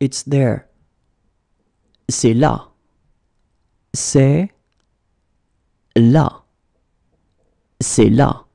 It's there. C'est là. C'est là. C'est là.